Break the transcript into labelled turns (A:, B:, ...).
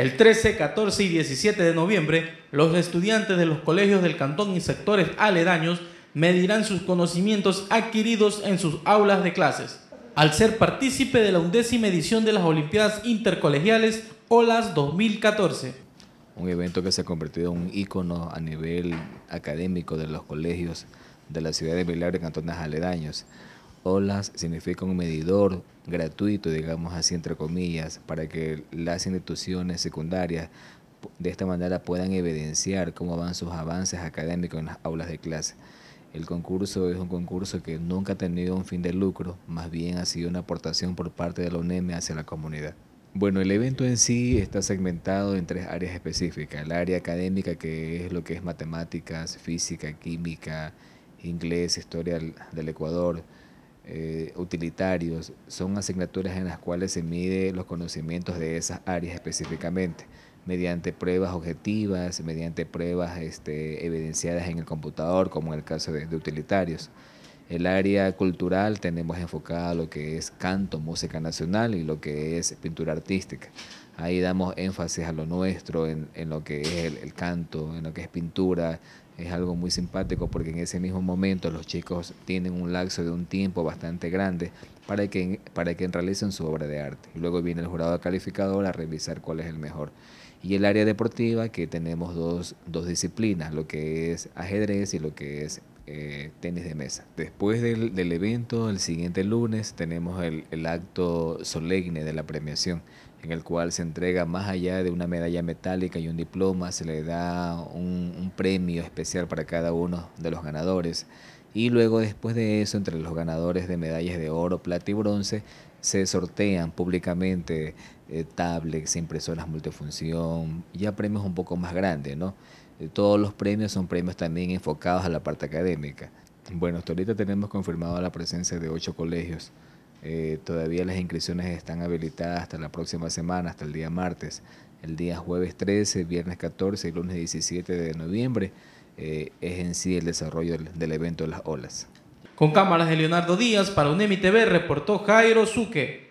A: El 13, 14 y 17 de noviembre, los estudiantes de los colegios del cantón y sectores aledaños medirán sus conocimientos adquiridos en sus aulas de clases, al ser partícipe de la undécima edición de las Olimpiadas Intercolegiales OLAS 2014
B: un evento que se ha convertido en un ícono a nivel académico de los colegios de la ciudad de Milagro y cantones aledaños. OLAS significa un medidor gratuito, digamos así, entre comillas, para que las instituciones secundarias de esta manera puedan evidenciar cómo van sus avances académicos en las aulas de clase. El concurso es un concurso que nunca ha tenido un fin de lucro, más bien ha sido una aportación por parte de la UNEM hacia la comunidad. Bueno, el evento en sí está segmentado en tres áreas específicas. El área académica, que es lo que es matemáticas, física, química, inglés, historia del Ecuador, eh, utilitarios son asignaturas en las cuales se mide los conocimientos de esas áreas específicamente mediante pruebas objetivas, mediante pruebas este, evidenciadas en el computador, como en el caso de, de utilitarios. El área cultural tenemos enfocada lo que es canto, música nacional y lo que es pintura artística. Ahí damos énfasis a lo nuestro, en, lo que es el, canto, en lo que es pintura. Es algo muy simpático porque en ese mismo momento los chicos tienen un lapso de un tiempo bastante grande para que, para que realicen su obra de arte. Luego viene el jurado calificador a revisar cuál es el mejor. Y el área deportiva que tenemos dos, dos disciplinas, lo que es ajedrez y lo que es eh, tenis de mesa. Después del, evento, el siguiente lunes, tenemos el, el acto solemne de la premiación en el cual se entrega más allá de una medalla metálica y un diploma, se le da un, premio especial para cada uno de los ganadores. Y luego después de eso, entre los ganadores de medallas de oro, plata y bronce, se sortean públicamente eh, tablets, impresoras multifunción, ya premios un poco más grandes, ¿no? Eh, todos los premios son premios también enfocados a la parte académica. Bueno, hasta ahorita tenemos confirmada la presencia de ocho colegios eh, todavía las inscripciones están habilitadas hasta la próxima semana, hasta el día martes. El día jueves 13, viernes 14 y lunes 17 de noviembre eh, es en sí el desarrollo del, evento de Las Olas.
A: Con cámaras de Leonardo Díaz para UNEMI TV reportó Jairo Suque.